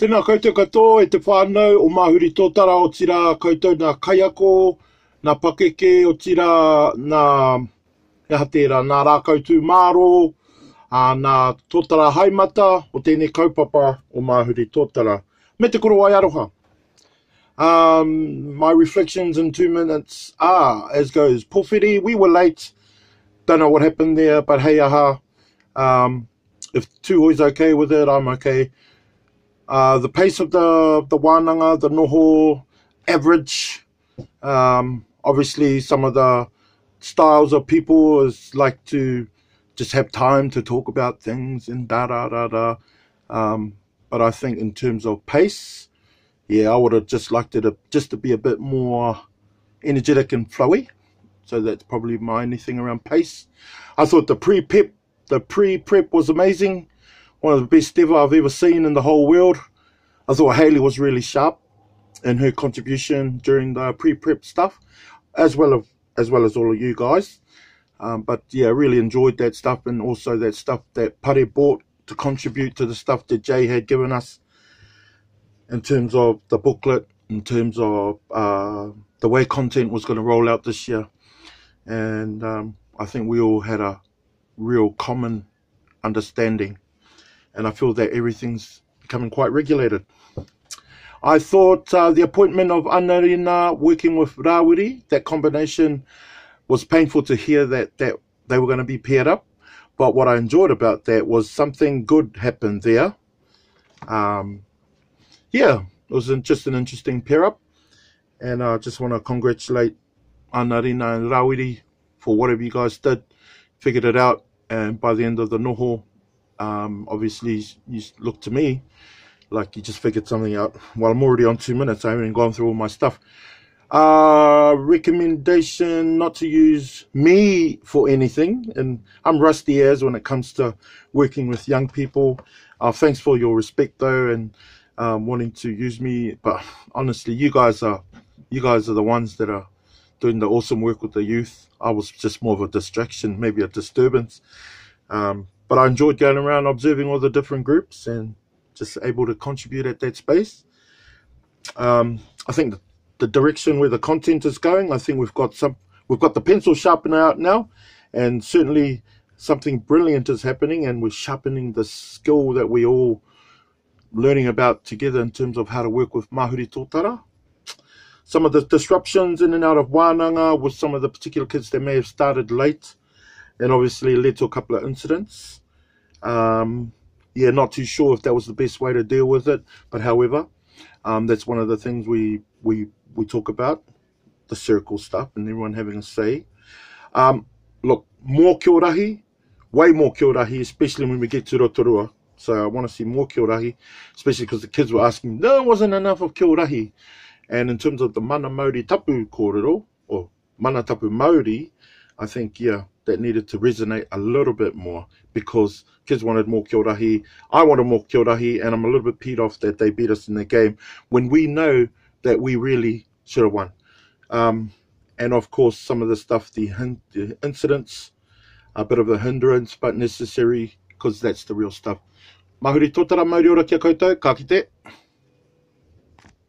Tēnā koutou kato e te whānau o Mahuri Tōtara o tira koutou nā Kaiako, nā Pakeke o tira nā, e ha tērā, nā Rākautu Māro, a nā Tōtara Haimata o tēnei kaupapa o Mahuri Tōtara. Me te kuro ai aroha. Um, my reflections in two minutes are, as goes, Pōwhiri, we were late, don't know what happened there, but hei aha, um, if two is okay with it, I'm okay. Uh, the pace of the the Wananga, the Noho, average. Um, obviously, some of the styles of people is like to just have time to talk about things and da da da da. Um, but I think in terms of pace, yeah, I would have just liked it to, just to be a bit more energetic and flowy. So that's probably my only thing around pace. I thought the pre-prep, the pre-prep was amazing one of the best ever I've ever seen in the whole world. I thought Haley was really sharp in her contribution during the pre-prep stuff, as well as as well as all of you guys. Um, but yeah, really enjoyed that stuff and also that stuff that Pare bought to contribute to the stuff that Jay had given us in terms of the booklet, in terms of uh, the way content was going to roll out this year. And um, I think we all had a real common understanding and I feel that everything's becoming quite regulated. I thought uh, the appointment of Anarina working with Rawiri, that combination was painful to hear that, that they were going to be paired up. But what I enjoyed about that was something good happened there. Um, yeah, it was just an interesting pair up. And I just want to congratulate Anarina and Rawiri for whatever you guys did. Figured it out. And by the end of the noho, um, obviously you look to me like you just figured something out. Well, I'm already on two minutes. I haven't gone through all my stuff. Uh, recommendation not to use me for anything. And I'm rusty as when it comes to working with young people. Uh, thanks for your respect though and um, wanting to use me. But honestly, you guys are you guys are the ones that are doing the awesome work with the youth. I was just more of a distraction, maybe a disturbance. Um, but I enjoyed going around observing all the different groups and just able to contribute at that space. Um, I think the, direction where the content is going, I think we've got some, we've got the pencil sharpener out now, and certainly something brilliant is happening, and we're sharpening the skill that we all learning about together in terms of how to work with mahuri tōtara. Some of the disruptions in and out of Wananga with some of the particular kids that may have started late and obviously led to a couple of incidents. Um, yeah, not too sure if that was the best way to deal with it, but however, um, that's one of the things we we we talk about the circle stuff and everyone having a say. Um, look, more kiorahi, way more kiorahi, especially when we get to Rotorua. So I want to see more kiorahi, especially because the kids were asking, there wasn't enough of kiorahi. And in terms of the mana Māori tapu kōrero, or mana tapu Māori, I think, yeah, that needed to resonate a little bit more because kids wanted more Kyorahi. I wanted more Kyorahi, and I'm a little bit peed off that they beat us in the game when we know that we really should have won. Um, and of course, some of the stuff, the, hin- the incidents, a bit of a hindrance, but necessary because that's the real stuff. Mahuri tōtara mauri ora kia koutou, ka kite.